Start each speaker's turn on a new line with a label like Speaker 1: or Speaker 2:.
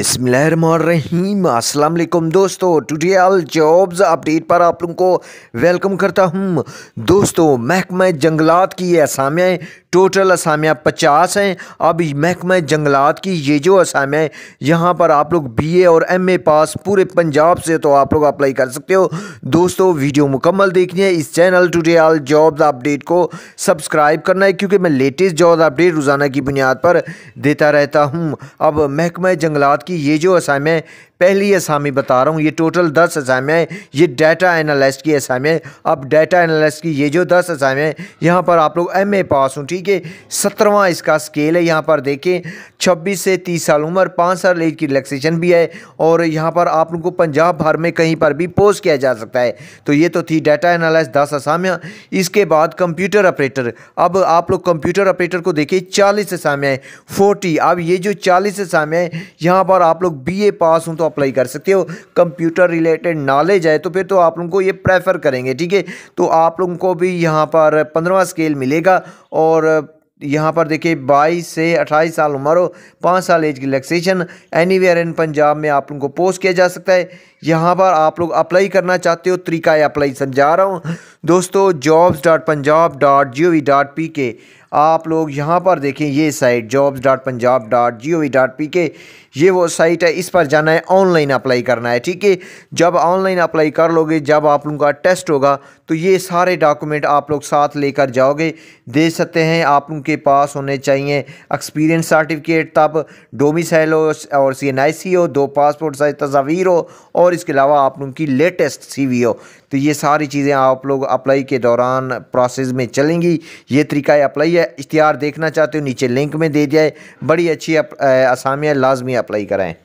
Speaker 1: अस्सलाम वालेकुम दोस्तों टुडे जॉब्स अपडेट पर आप लोगों को वेलकम करता हूं दोस्तों महकमा जंगलात की असामियाँ टोटल असामियाँ पचास हैं अब महकमा जंगलात की ये जो असामियाँ यहाँ पर आप लोग ए और ए पास पूरे पंजाब से तो आप लोग अप्लाई कर सकते हो दोस्तों वीडियो मुकम्मल देखनी है इस channel today all job update को सब्सक्राइब करना है क्योंकि मैं लेटेस्ट जॉब अपडेट रोज़ाना की बुनियाद पर देता रहता हूँ अब महकमा जंगलात की ये जो असामियाँ पहली असामी बता रहा हूँ ये टोटल दस असामियाँ हैं ये डाटा एनालिस्ट की असामियाँ अब डाटा एनालिस्ट की ये जो दस असामियाँ हैं यहाँ पर आप लोग एम पास हूँ ठीक है सत्रहवां इसका स्केल है यहाँ पर देखें छब्बीस से तीस साल उम्र पाँच साल एज की रिलैक्सेशन भी है और यहाँ पर आप लोग को पंजाब भर में कहीं पर भी पोस्ट किया जा सकता है तो ये तो थी डाटा एनालिस दस असामिया इसके बाद कंप्यूटर ऑपरेटर अब आप लोग कंप्यूटर ऑपरेटर को देखिए चालीस असामियाँ फोर्टी अब ये जो चालीस असामियाँ हैं यहाँ पर आप लोग बी ए पास हूँ तो अप्लाई कर सकते हो कंप्यूटर रिलेटेड नॉलेज है तो फिर तो आप लोगों को ये प्रेफर करेंगे ठीक है तो आप लोगों को भी यहाँ पर पंद्रवा स्केल मिलेगा और यहाँ पर देखिए 22 से 28 साल उम्र हो पाँच साल एज की रिलैक्सेशन वेयर इन पंजाब में आप उनको पोस्ट किया जा सकता है यहाँ पर आप लोग अप्लाई करना चाहते हो तरीका अप्लाई समझा रहा हूँ दोस्तों jobs dot Punjab dot G O V dot P K आप लोग यहाँ पर देखें ये site jobs dot Punjab dot G O V dot P K ये वो साइट है इस पर जाना है ऑनलाइन अप्लाई करना है ठीक है जब ऑनलाइन अप्लाई कर लोगे जब आप लोगों का टेस्ट होगा तो ये सारे डॉक्यूमेंट आप लोग साथ लेकर जाओगे दे सकते हैं आप लोगों के पास होने चाहिए एक्सपीरियंस सर्टिफिकेट तब डोमिसाइल हो और सी एन आई सी हो दो पासपोर्ट साइज तस्वीर हो और और इसके अलावा आप लोगों की लेटेस्ट ओ तो ये सारी चीज़ें आप लोग अप्लाई के दौरान प्रोसेस में चलेंगी ये तरीका अप्लाई है इश्तिहार देखना चाहते हो नीचे लिंक में दे दिया है बड़ी अच्छी असामियाँ लाजमी अप्लाई कराएँ